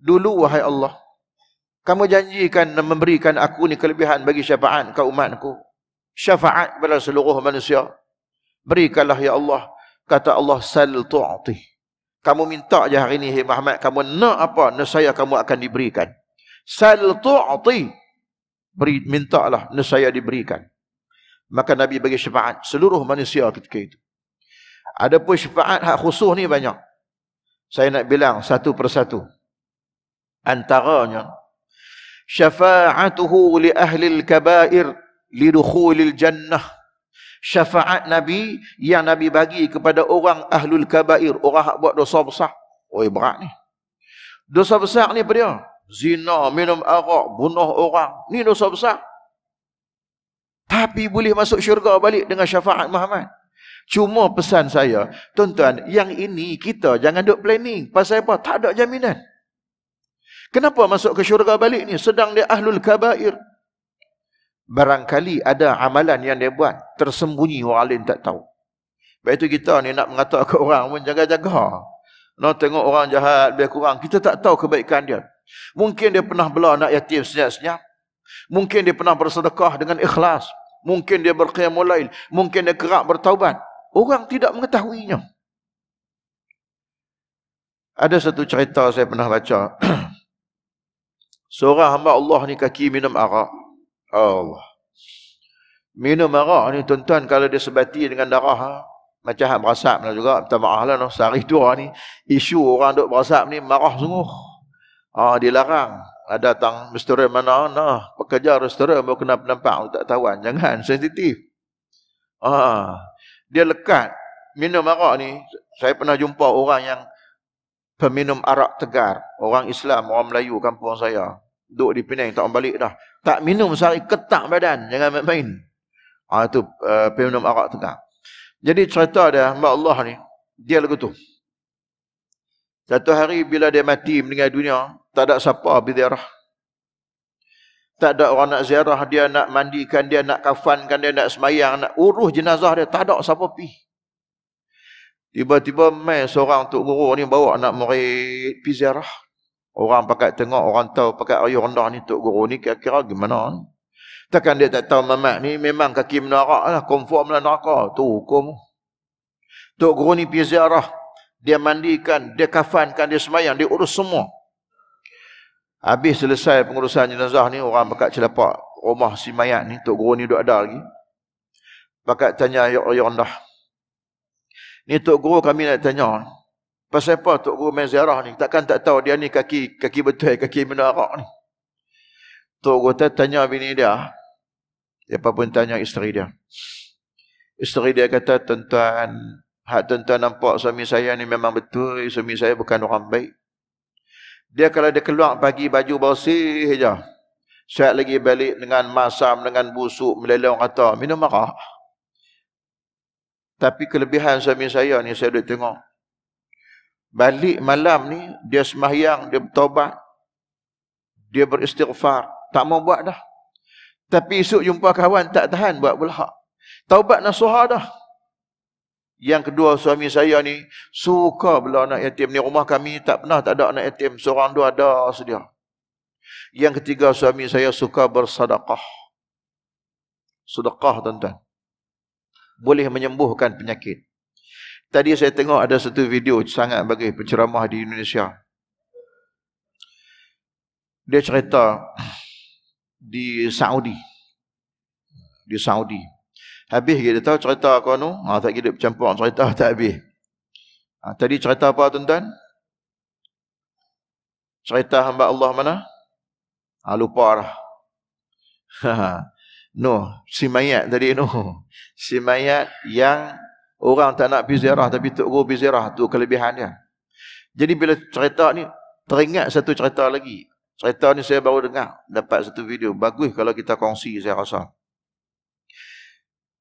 dulu wahai Allah kamu janjikan memberikan aku ni kelebihan bagi syafaat kau umatku syafaat kepada seluruh manusia berikanlah ya Allah kata Allah sal tu'ti kamu minta je hari ini, hey Muhammad, kamu nak apa, nasaya kamu akan diberikan. Sal tu'ati. Beri, minta lah, nasaya diberikan. Maka Nabi bagi syafaat seluruh manusia ketika itu. Ada pun syafaat hak khusus ni banyak. Saya nak bilang satu persatu. Antaranya, syafa'atuhu li ahli al-kabair li dukhulil jannah syafaat Nabi yang Nabi bagi kepada orang ahlul kabair. Orang yang buat dosa besar. Oh berat ni. Dosa besar ni apa dia? Zina, minum arak, bunuh orang. Ni dosa besar. Tapi boleh masuk syurga balik dengan syafaat Muhammad. Cuma pesan saya, tuan-tuan, yang ini kita jangan duk planning. Pasal apa? Tak ada jaminan. Kenapa masuk ke syurga balik ni? Sedang dia ahlul kabair. Barangkali ada amalan yang dia buat tersembunyi orang lain tak tahu. Baik itu kita ni nak mengatakan ke orang pun jaga-jaga. No tengok orang jahat lebih kurang kita tak tahu kebaikan dia. Mungkin dia pernah bela anak yatim senyap-senyap. Mungkin dia pernah bersedekah dengan ikhlas. Mungkin dia berqiyamul lail. Mungkin dia kerap bertaubat. Orang tidak mengetahuinya. Ada satu cerita saya pernah baca. Seorang hamba Allah ni kaki minum arak. Allah. Minum marah ni tuan-tuan kalau dia sebati dengan darah ha? macam hak berasap lah juga minta maaf lah no. sehari dua ni isu orang duk berasap ni marah sungguh ha, dilarang ada lah, tang restoran mana nah pekerja restoran baru kena penampak tak tahu kan, jangan sensitif ha, dia lekat minum arak ni saya pernah jumpa orang yang peminum arak tegar orang Islam orang Melayu kampung saya duduk di Penang tak balik dah tak minum sehari ketak badan. Jangan main-main. Ha, ah, itu uh, eh, peminum arak tu kan. Jadi cerita dia, Mbak Allah ni, dia lagu tu. Satu hari bila dia mati meninggal dunia, tak ada siapa berziarah. Tak ada orang nak ziarah dia, nak mandikan dia, nak kafankan dia, nak semayang, nak uruh jenazah dia. Tak ada siapa pi. Tiba-tiba main seorang tu guru ni bawa anak murid pergi ziarah. Orang pakai tengok, orang tahu pakai ayu rendah ni Tok Guru ni kira-kira gimana ni. Takkan dia tak tahu mamat ni memang kaki menara lah. Comfort melalui neraka. Tu hukum. Tok Guru ni pergi ziarah. Dia mandikan, dia kafankan, dia semayang, dia urus semua. Habis selesai pengurusan jenazah ni, orang pakat celapak rumah si mayat ni. Tok Guru ni duduk ada lagi. Pakai tanya ayu rendah. Ni Tok Guru kami nak tanya. Tanya. Pasal apa Tok Guru main ziarah ni? Takkan tak tahu dia ni kaki kaki betul, kaki benda arak ni. Tok Guru tanya, tanya bini dia. Siapa pun tanya isteri dia. Isteri dia kata, tuan-tuan, hak tuan-tuan nampak suami saya ni memang betul. Suami saya bukan orang baik. Dia kalau dia keluar pagi baju bersih saja. Sehat lagi balik dengan masam, dengan busuk, meleleng kata, minum marah. Tapi kelebihan suami saya ni saya duduk tengok balik malam ni dia semahyang, dia bertobat, dia beristighfar, tak mau buat dah. Tapi esok jumpa kawan tak tahan buat belahak. Taubat nasuha dah. Yang kedua suami saya ni suka bela anak yatim ni rumah kami tak pernah tak ada anak yatim seorang dua ada sedia. Yang ketiga suami saya suka bersedekah. Sedekah tuan-tuan. Boleh menyembuhkan penyakit. Tadi saya tengok ada satu video sangat bagi penceramah di Indonesia. Dia cerita di Saudi. Di Saudi. Habis dia tahu cerita aku tu. Ha, tak kira bercampur cerita tak habis. Ha, tadi cerita apa tuan-tuan? Cerita hamba Allah mana? Ha, lupa lah. no, si mayat tadi no. Si mayat yang Orang tak nak pergi ziarah tapi Tok Guru pergi ziarah tu kelebihannya. Jadi bila cerita ni teringat satu cerita lagi. Cerita ni saya baru dengar dapat satu video. Bagus kalau kita kongsi saya rasa.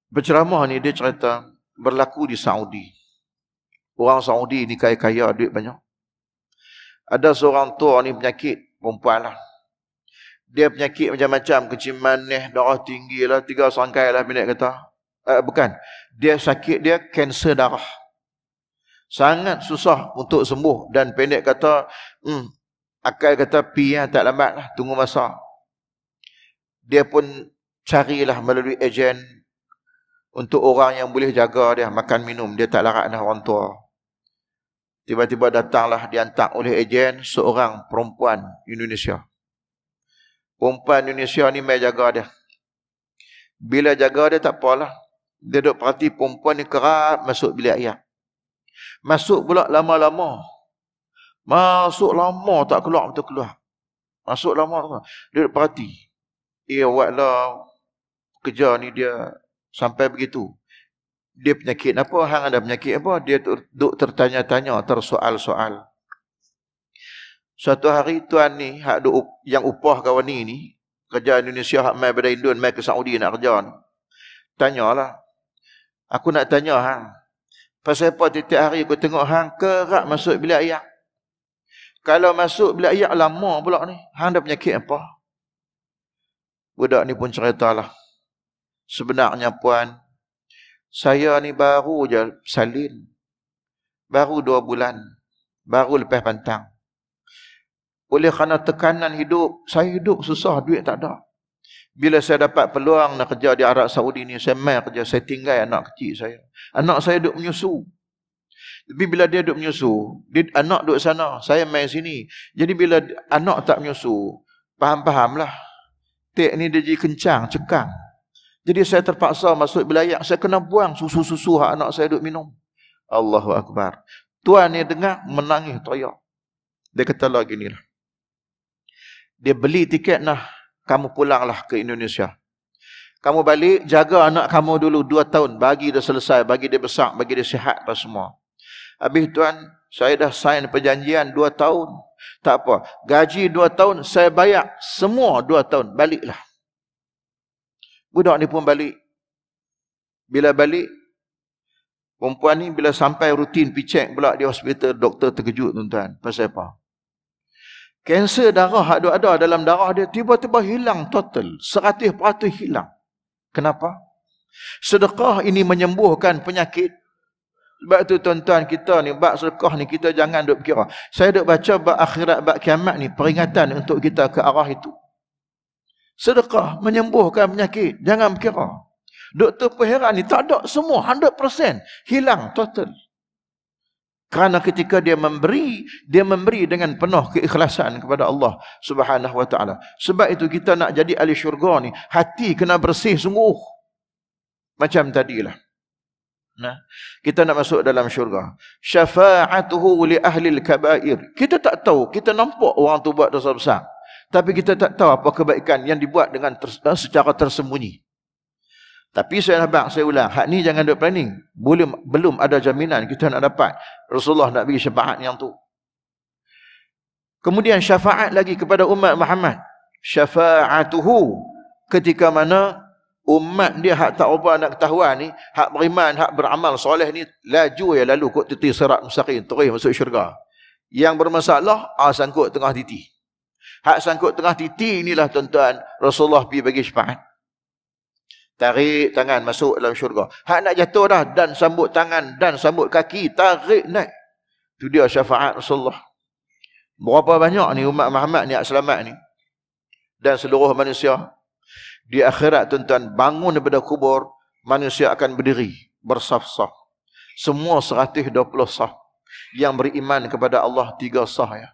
Berceramah ni dia cerita berlaku di Saudi. Orang Saudi ni kaya-kaya duit banyak. Ada seorang tua ni penyakit perempuan lah. Dia penyakit macam-macam kencing manis, darah tinggi lah, tiga sangkai lah minit kata uh, bukan dia sakit dia kanser darah sangat susah untuk sembuh dan pendek kata hmm akal kata pi ya, tak lambat lah tunggu masa dia pun carilah melalui ejen untuk orang yang boleh jaga dia makan minum dia tak larat dah orang tua tiba-tiba datanglah diantar oleh ejen seorang perempuan Indonesia perempuan Indonesia ni mai jaga dia bila jaga dia tak apalah dia duduk perhati perempuan ni kerap masuk bilik ayah. Masuk pula lama-lama. Masuk lama tak keluar betul keluar. Masuk lama tak keluar. Dia duduk perhati. Ya buatlah kerja ni dia sampai begitu. Dia penyakit apa? Hang ada penyakit apa? Dia duduk tertanya-tanya, tersoal-soal. Suatu hari tuan ni hak duk yang upah kawan ni ni kerja Indonesia hak mai pada Indon mai ke Saudi nak kerja ni. Tanyalah Aku nak tanya hang. Pasal apa tiap hari aku tengok hang kerap masuk bilik ayak? Kalau masuk bilik ayak lama pula ni, hang dah penyakit apa? Budak ni pun cerita lah. Sebenarnya puan, saya ni baru je salin. Baru dua bulan. Baru lepas pantang. Oleh kerana tekanan hidup, saya hidup susah, duit tak ada. Bila saya dapat peluang nak kerja di Arab Saudi ni, saya main kerja, saya tinggal anak kecil saya. Anak saya duduk menyusu. Tapi bila dia duduk menyusu, dia, anak duduk sana, saya main sini. Jadi bila anak tak menyusu, faham-faham lah. Tek ni dia jadi kencang, cekang. Jadi saya terpaksa masuk belayak, saya kena buang susu-susu hak anak saya duduk minum. Allahu Akbar. Tuan ni dengar, menangis teriak. Dia kata lagi ni lah. Dia beli tiket nak kamu pulanglah ke Indonesia. Kamu balik, jaga anak kamu dulu dua tahun. Bagi dia selesai, bagi dia besar, bagi dia sihat apa semua. Habis tuan, saya dah sign perjanjian dua tahun. Tak apa, gaji dua tahun saya bayar semua dua tahun. Baliklah. Budak ni pun balik. Bila balik, perempuan ni bila sampai rutin, pergi check pula di hospital, doktor terkejut tuan-tuan. Pasal apa? -tuan kanser darah hak ada dalam darah dia tiba-tiba hilang total 100% hilang kenapa sedekah ini menyembuhkan penyakit sebab tu tuan-tuan kita ni bab sedekah ni kita jangan duk kira saya duk baca bab akhirat bab kiamat ni peringatan untuk kita ke arah itu sedekah menyembuhkan penyakit jangan fikir Doktor Perheran ni tak ada semua 100% hilang total. Kerana ketika dia memberi, dia memberi dengan penuh keikhlasan kepada Allah Subhanahu wa taala. Sebab itu kita nak jadi ahli syurga ni, hati kena bersih sungguh. Macam tadilah. Nah, kita nak masuk dalam syurga. Syafa'atuhu li ahli al-kaba'ir. Kita tak tahu, kita nampak orang tu buat dosa besar. Tapi kita tak tahu apa kebaikan yang dibuat dengan ter, eh, secara tersembunyi. Tapi saya nampak, saya ulang. Hak ni jangan duk planning. Belum belum ada jaminan kita nak dapat. Rasulullah nak bagi syafaat yang tu. Kemudian syafaat lagi kepada umat Muhammad. Syafa'atuhu. Ketika mana umat dia hak tak ubah nak ketahuan ni. Hak beriman, hak beramal soleh ni. Laju ya lalu kot titi serat musaqin. Terus masuk syurga. Yang bermasalah, ah, sangkut tengah titi. Hak sangkut tengah titi inilah tuan-tuan. Rasulullah pergi bagi syafaat. Tarik tangan masuk dalam syurga. Hak nak jatuh dah dan sambut tangan dan sambut kaki. Tarik naik. Itu dia syafaat Rasulullah. Berapa banyak ni umat Muhammad ni selamat ni. Dan seluruh manusia. Di akhirat tuan-tuan bangun daripada kubur. Manusia akan berdiri. Bersaf-saf. Semua 120 saf. Yang beriman kepada Allah tiga saf ya.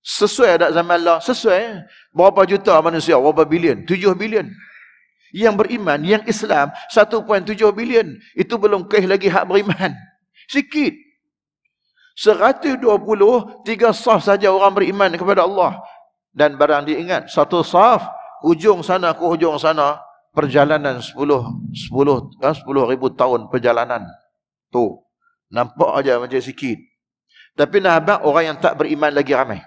Sesuai ada zaman Allah? Sesuai. Berapa juta manusia? Berapa bilion? Tujuh bilion yang beriman, yang Islam 1.7 bilion. Itu belum kaya lagi hak beriman. Sikit. 120, tiga sah saja orang beriman kepada Allah. Dan barang diingat, satu sah ujung sana ke ujung sana, perjalanan 10, 10, 10 ribu tahun perjalanan. Tu nampak aja macam sikit. Tapi nak abang orang yang tak beriman lagi ramai.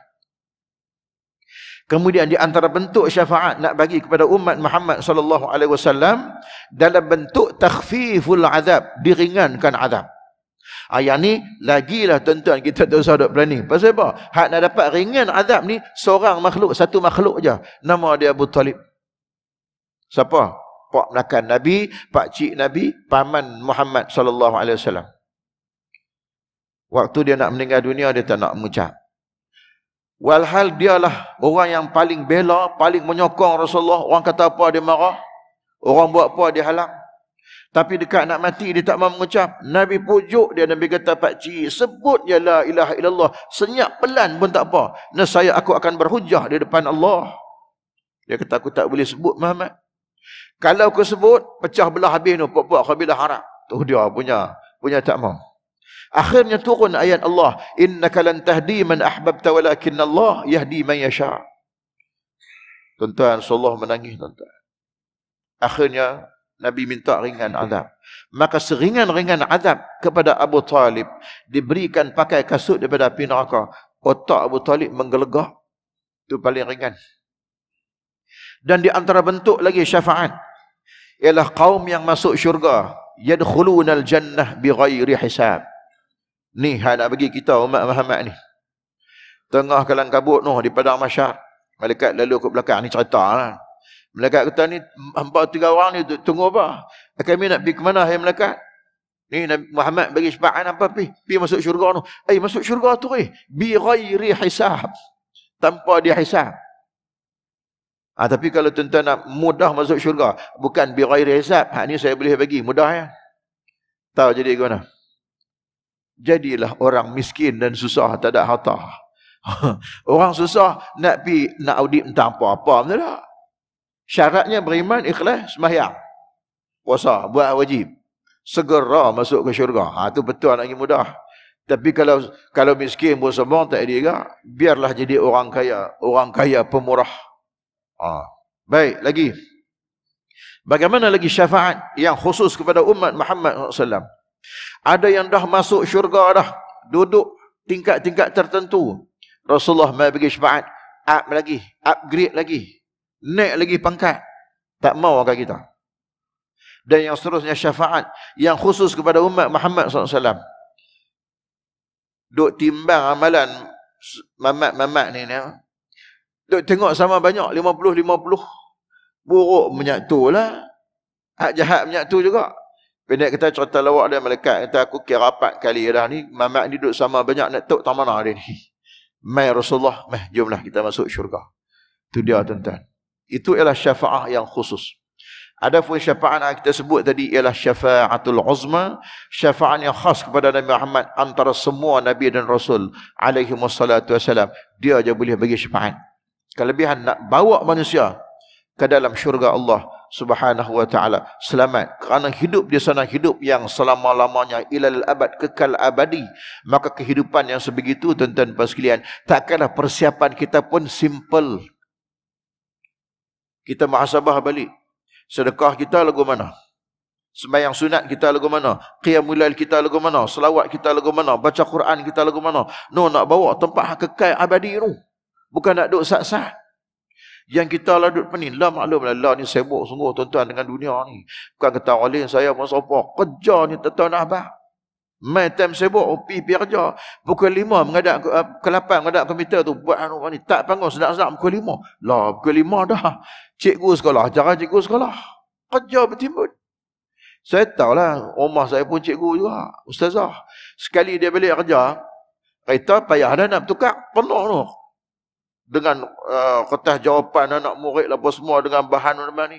Kemudian di antara bentuk syafaat nak bagi kepada umat Muhammad sallallahu alaihi wasallam dalam bentuk takhfiful azab, diringankan azab. Ayat ah, ni lagilah tuan-tuan kita tak usah duk berani. Pasal apa? Hak nak dapat ringan azab ni seorang makhluk, satu makhluk aja. Nama dia Abu Talib. Siapa? Pak Nakan Nabi, pak cik Nabi, paman Muhammad sallallahu alaihi wasallam. Waktu dia nak meninggal dunia dia tak nak mengucap. Walhal dialah orang yang paling bela, paling menyokong Rasulullah. Orang kata apa dia marah. Orang buat apa dia halang. Tapi dekat nak mati dia tak mahu mengucap. Nabi pujuk dia. Nabi kata Pak Cik sebut je la ilaha illallah. Senyap pelan pun tak apa. Nah saya aku akan berhujah di depan Allah. Dia kata aku tak boleh sebut Muhammad. Kalau aku sebut pecah belah habis ni. Puak-puak kabilah harap. Tu dia punya. Punya tak mau. Akhirnya turun ayat Allah, innaka lan tahdi man ahbabta walakin Allah yahdi man yasha. Tuan-tuan, Allah menangis tuan-tuan. Akhirnya Nabi minta ringan azab. Maka seringan-ringan azab kepada Abu Talib diberikan pakai kasut daripada api neraka. Otak Abu Talib menggelegah. Itu paling ringan. Dan di antara bentuk lagi syafaat ialah kaum yang masuk syurga yadkhulunal jannah bighairi hisab. Ni hal nak bagi kita umat Muhammad ni. Tengah kalang kabut noh di padang masyar. Malaikat lalu ke belakang ni cerita lah. Malaikat kata ni hamba tiga orang ni tunggu apa? Kami nak pergi ke mana hai malaikat? Ni Nabi Muhammad bagi syafaat apa pi? Pi masuk syurga tu. Eh masuk syurga tu eh. Bi ghairi hisab. Tanpa dihisab. Ah tapi kalau tuan-tuan nak mudah masuk syurga, bukan bi ghairi hisab. Hak ni saya boleh bagi mudah ya. Tahu jadi ke mana? jadilah orang miskin dan susah tak ada harta. orang susah nak pi nak audit entah apa-apa betul tak? Syaratnya beriman, ikhlas, sembahyang. Puasa, buat wajib. Segera masuk ke syurga. Ha tu betul nak mudah. Tapi kalau kalau miskin pun sombong tak ada juga. Biarlah jadi orang kaya, orang kaya pemurah. Ha. Baik, lagi. Bagaimana lagi syafaat yang khusus kepada umat Muhammad sallallahu alaihi wasallam? Ada yang dah masuk syurga dah, duduk tingkat-tingkat tertentu. Rasulullah mai bagi syafaat, up lagi, upgrade lagi. Naik lagi pangkat. Tak mau agak kita. Dan yang seterusnya syafaat yang khusus kepada umat Muhammad SAW. Duk timbang amalan mamat-mamat ni ni. Duk tengok sama banyak, 50-50. Buruk menyatulah. Hak jahat menyatu juga. Pendek kita cerita lawak dia melekat. Kata aku kira rapat kali dah ni. Mamat ni duduk sama banyak nak tuk tak mana dia ni. Mai Rasulullah. Mai jomlah kita masuk syurga. tu dia tuan-tuan. Itu ialah syafa'ah yang khusus. Ada pun syafa'an yang kita sebut tadi ialah syafa'atul uzma. Syafa'an yang khas kepada Nabi Muhammad antara semua Nabi dan Rasul alaihi wassalatu wassalam. Dia aja boleh bagi syafaat. syafa'an. Kelebihan nak bawa manusia ke dalam syurga Allah subhanahu wa ta'ala selamat kerana hidup di sana hidup yang selama-lamanya ilal abad kekal abadi maka kehidupan yang sebegitu tuan-tuan dan sekalian takkanlah persiapan kita pun simple kita muhasabah balik sedekah kita lagu mana Sembayang sunat kita lagu mana? Qiyamul lail kita lagu mana? Selawat kita lagu mana? Baca Quran kita lagu mana? No nak bawa tempat hak kekal abadi tu. Bukan nak duduk sat-sat. Yang kita lah duduk pening. La maklum lah. La ni sibuk sungguh tuan-tuan dengan dunia ni. Bukan kata oleh saya pun sopa. Kerja ni tak nak apa. Main time sibuk. Pergi pergi kerja. Pukul lima mengadap uh, ke eh, lapan mengadap komputer tu. Buat anu ni. Tak panggung sedap-sedap pukul lima. Lah pukul lima dah. Cikgu sekolah. Jangan cikgu sekolah. Kerja bertimbun. Saya tahu lah, Rumah saya pun cikgu juga. Ustazah. Sekali dia balik kerja. Kereta payah dah nak tukar, Penuh tu dengan uh, kertas jawapan anak murid lah apa semua dengan bahan apa ni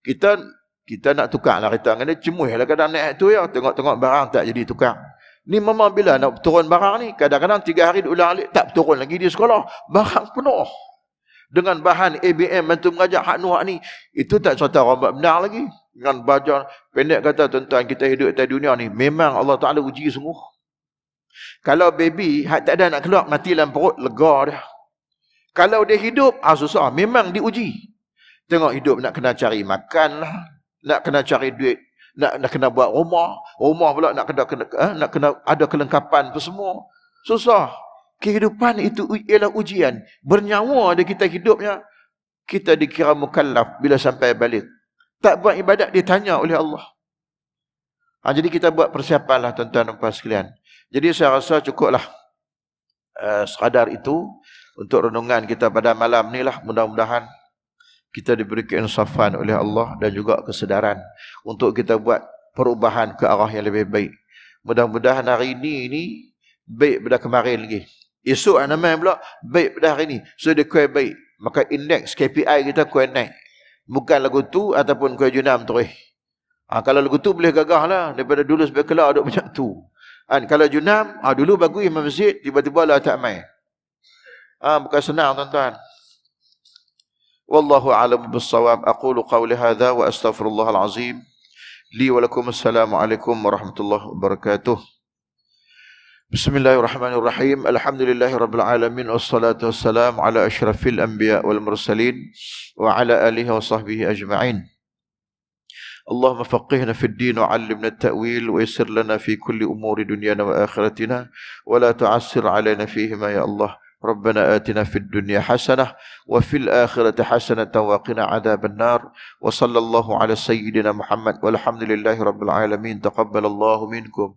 kita kita nak tukar lah kita dengan dia cemuh lah kadang naik tu ya tengok-tengok barang tak jadi tukar ni memang bila nak turun barang ni kadang-kadang tiga hari ulang alik tak turun lagi di sekolah barang penuh dengan bahan ABM tu mengajar hak nuak ni itu tak cerita orang buat benar lagi dengan baca pendek kata tuan-tuan kita hidup di dunia ni memang Allah Ta'ala uji semua kalau baby hak tak ada nak keluar mati dalam perut legar dia kalau dia hidup, ah, susah. Memang diuji. Tengok hidup nak kena cari makan lah. Nak kena cari duit. Nak, nak kena buat rumah. Rumah pula nak kena, kena, eh, nak kena ada kelengkapan apa semua. Susah. Kehidupan itu ialah ujian. Bernyawa ada kita hidupnya. Kita dikira mukallaf bila sampai balik. Tak buat ibadat, ditanya oleh Allah. Ha, jadi kita buat persiapan lah tuan-tuan dan puan sekalian. Jadi saya rasa cukup lah. Uh, eh, sekadar itu untuk renungan kita pada malam ni lah mudah-mudahan kita diberi keinsafan oleh Allah dan juga kesedaran untuk kita buat perubahan ke arah yang lebih baik. Mudah-mudahan hari ini ni baik pada kemarin lagi. Esok ana main pula baik pada hari ini. So dia kuat baik. Maka indeks KPI kita kuat naik. Bukan lagu tu ataupun kuat junam tu. Ha, kalau lagu tu boleh gagah lah. Daripada dulu sebab kelak duduk macam tu. Ha, kalau junam, ha, dulu bagus imam masjid, tiba-tiba lah tak main. آه bukan senang tuan-tuan. Wallahu a'lamu bis-shawab. Aqulu qawli hadha wa astaghfirullahal azim. Li wa lakum assalamu alaikum warahmatullahi wabarakatuh. بسم الله الرحمن الرحيم الحمد لله رب العالمين والصلاة والسلام على أشرف الأنبياء والمرسلين وعلى آله وصحبه أجمعين اللهم فقهنا في الدين وعلمنا التأويل ويسر لنا في كل أمور دنيانا وآخرتنا ولا تعسر علينا فيهما يا الله ربنا آتنا في الدنيا حسنة وفي الآخرة حسنة وقنا عذاب النار وصلى الله على سيدنا محمد والحمد لله رب العالمين تقبل الله منكم